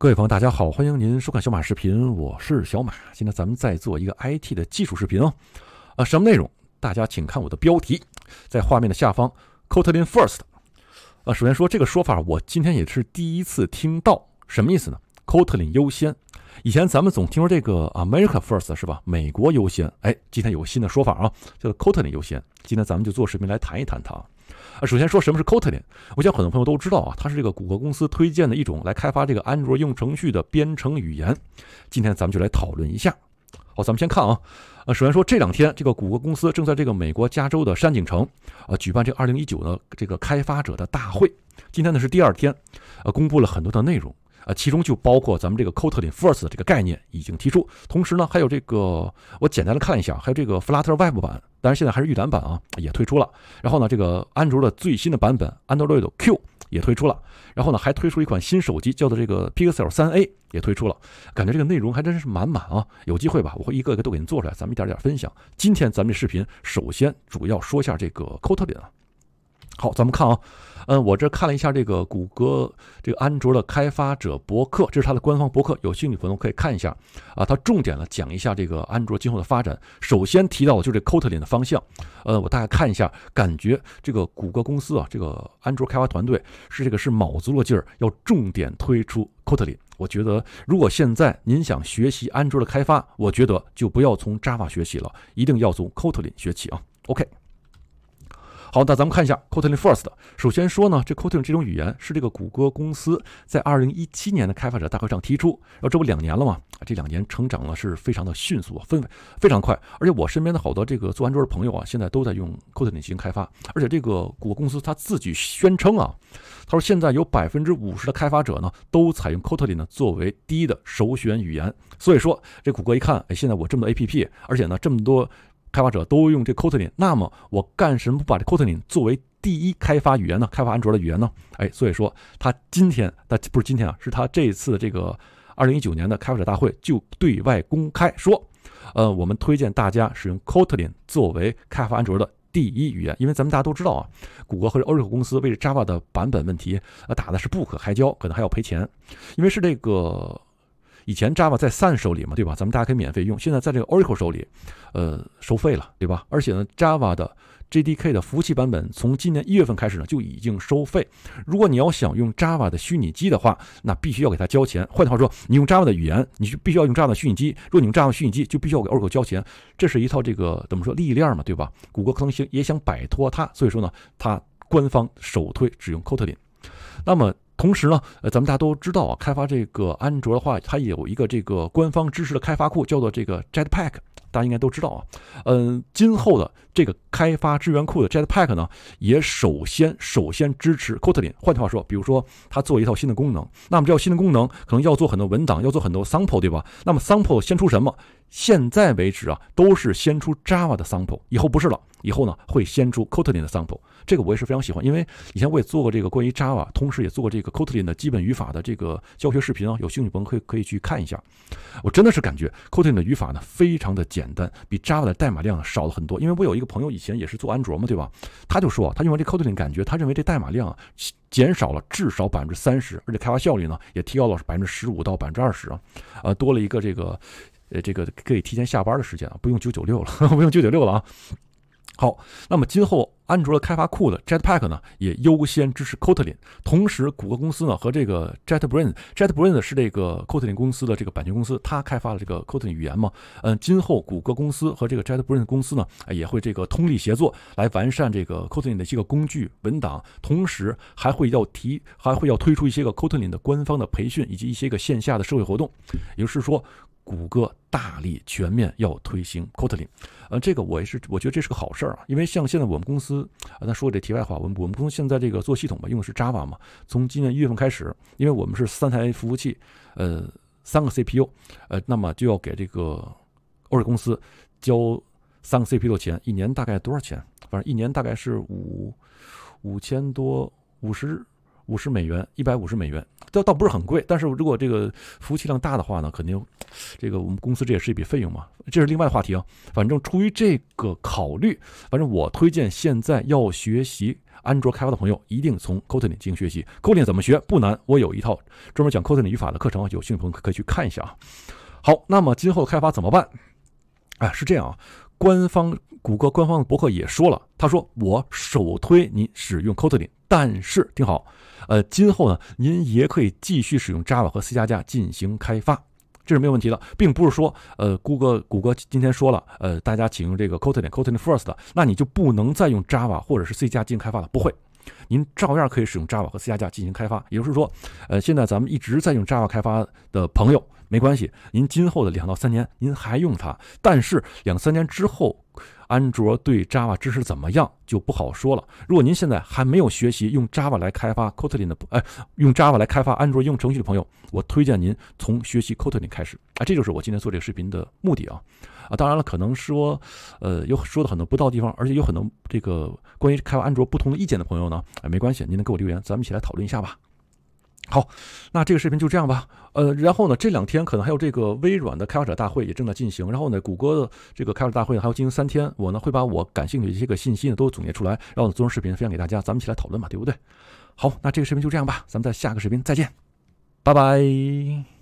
各位朋友，大家好，欢迎您收看小马视频，我是小马。今天咱们再做一个 IT 的技术视频哦。啊，什么内容？大家请看我的标题，在画面的下方 c o t l i o n First。啊，首先说这个说法，我今天也是第一次听到，什么意思呢 c o t l i o n 优先。以前咱们总听说这个 America First 是吧？美国优先。哎，今天有个新的说法啊，叫 c o t l i o n 优先。今天咱们就做视频来谈一谈它。啊，首先说什么是 Kotlin，我想很多朋友都知道啊，它是这个谷歌公司推荐的一种来开发这个安卓应用程序的编程语言。今天咱们就来讨论一下。好，咱们先看啊，呃，首先说这两天这个谷歌公司正在这个美国加州的山景城呃，举办这二2019的这个开发者的大会，今天呢是第二天，呃，公布了很多的内容。啊，其中就包括咱们这个 Kotlin First 这个概念已经提出，同时呢，还有这个我简单的看一下，还有这个 Flutter Web 版，当然现在还是预览版啊，也推出了。然后呢，这个安卓的最新的版本 Android Q 也推出了。然后呢，还推出一款新手机，叫做这个 Pixel 3A 也推出了。感觉这个内容还真是满满啊，有机会吧，我会一个一个都给你做出来，咱们一点点分享。今天咱们这视频，首先主要说一下这个 Kotlin。好，咱们看啊，嗯，我这看了一下这个谷歌这个安卓的开发者博客，这是它的官方博客，有兴趣朋友可以看一下啊。它重点呢讲一下这个安卓今后的发展。首先提到的就是 Kotlin 的方向，呃，我大概看一下，感觉这个谷歌公司啊，这个安卓开发团队是这个是卯足了劲儿要重点推出 Kotlin。我觉得如果现在您想学习安卓的开发，我觉得就不要从 Java 学起了，一定要从 Kotlin 学起啊。OK。好，那咱们看一下 Kotlin first。首先说呢，这 Kotlin 这种语言是这个谷歌公司在二零一七年的开发者大会上提出，然后这不两年了吗？这两年成长了是非常的迅速，分非常快。而且我身边的好多这个做安卓的朋友啊，现在都在用 Kotlin 进行开发。而且这个谷歌公司他自己宣称啊，他说现在有百分之五十的开发者呢都采用 Kotlin 呢作为第一的首选语言。所以说这谷歌一看，哎，现在我这么多 APP，而且呢这么多。开发者都用这 Kotlin，那么我干什么不把这 Kotlin 作为第一开发语言呢？开发安卓的语言呢？哎，所以说他今天，他不是今天啊，是他这次这个二零一九年的开发者大会就对外公开说，呃，我们推荐大家使用 Kotlin 作为开发安卓的第一语言，因为咱们大家都知道啊，谷歌或者 Oracle 公司为了 Java 的版本问题，呃，打的是不可开交，可能还要赔钱，因为是这个。以前 Java 在 Sun 手里嘛，对吧？咱们大家可以免费用。现在在这个 Oracle 手里，呃，收费了，对吧？而且呢，Java 的 JDK 的服务器版本从今年一月份开始呢就已经收费。如果你要想用 Java 的虚拟机的话，那必须要给它交钱。换句话说，你用 Java 的语言，你就必须要用 Java 的虚拟机；如果你用 Java 虚拟机，就必须要给 Oracle 交钱。这是一套这个怎么说利益链嘛，对吧？谷歌可能也想摆脱它，所以说呢，它官方首推只用 Kotlin。那么。同时呢，呃，咱们大家都知道啊，开发这个安卓的话，它有一个这个官方支持的开发库，叫做这个 Jetpack，大家应该都知道啊。嗯，今后的这个开发资源库的 Jetpack 呢，也首先首先支持 Kotlin。换句话说，比如说它做一套新的功能，那么这套新的功能可能要做很多文档，要做很多 sample，对吧？那么 sample 先出什么？现在为止啊，都是先出 Java 的 sample，以后不是了。以后呢，会先出 Cotlin 的 sample。这个我也是非常喜欢，因为以前我也做过这个关于 Java，同时也做过这个 Cotlin 的基本语法的这个教学视频啊。有兴趣朋友可以可以去看一下。我真的是感觉 Cotlin 的语法呢，非常的简单，比 Java 的代码量少了很多。因为我有一个朋友以前也是做安卓嘛，对吧？他就说他用完这 Cotlin，感觉他认为这代码量减少了至少百分之三十，而且开发效率呢也提高了百分之十五到百分之二十啊。啊，多了一个这个。呃，这个可以提前下班的时间啊，不用九九六了，不用九九六了啊。好，那么今后。安卓的开发库的 Jetpack 呢，也优先支持 Kotlin。同时，谷歌公司呢和这个 JetBrains，JetBrains 是这个 Kotlin 公司的这个版权公司，它开发了这个 Kotlin 语言嘛。嗯，今后谷歌公司和这个 JetBrains 公司呢，也会这个通力协作，来完善这个 Kotlin 的一些个工具文档，同时还会要提，还会要推出一些个 Kotlin 的官方的培训以及一些个线下的社会活动。也就是说，谷歌大力全面要推行 Kotlin。嗯，这个我也是我觉得这是个好事儿啊，因为像现在我们公司。啊，那说这题外话，我们我们公司现在这个做系统吧，用的是 Java 嘛。从今年一月份开始，因为我们是三台服务器，呃，三个 CPU，呃，那么就要给这个 Oracle 公司交三个 CPU 的钱，一年大概多少钱？反正一年大概是五五千多五十。五十美元，一百五十美元，倒倒不是很贵。但是如果这个服务器量大的话呢，肯定，这个我们公司这也是一笔费用嘛。这是另外话题啊。反正出于这个考虑，反正我推荐现在要学习安卓开发的朋友，一定从 Kotlin 进行学习。Kotlin 怎么学？不难，我有一套专门讲 Kotlin 语法的课程，有兴趣朋友可以去看一下啊。好，那么今后开发怎么办？哎，是这样啊，官方谷歌官方的博客也说了，他说我首推你使用 Kotlin。但是，听好，呃，今后呢，您也可以继续使用 Java 和 C 加加进行开发，这是没有问题的，并不是说，呃，谷歌谷歌今天说了，呃，大家请用这个 Kotlin Kotlin First 那你就不能再用 Java 或者是 C 加进行开发了，不会，您照样可以使用 Java 和 C 加加进行开发，也就是说，呃，现在咱们一直在用 Java 开发的朋友。没关系，您今后的两到三年您还用它，但是两三年之后，安卓对 Java 支持怎么样就不好说了。如果您现在还没有学习用 Java 来开发 Kotlin 的，哎，用 Java 来开发安卓应用程序的朋友，我推荐您从学习 Kotlin 开始。啊，这就是我今天做这个视频的目的啊。啊，当然了，可能说，呃，有说的很多不到地方，而且有很多这个关于开发安卓不同的意见的朋友呢，哎，没关系，您能给我留言，咱们一起来讨论一下吧。好，那这个视频就这样吧。呃，然后呢，这两天可能还有这个微软的开发者大会也正在进行，然后呢，谷歌的这个开发者大会呢还要进行三天。我呢会把我感兴趣的一些个信息呢都总结出来，然后呢做成视频分享给大家，咱们一起来讨论嘛，对不对？好，那这个视频就这样吧，咱们在下个视频再见，拜拜。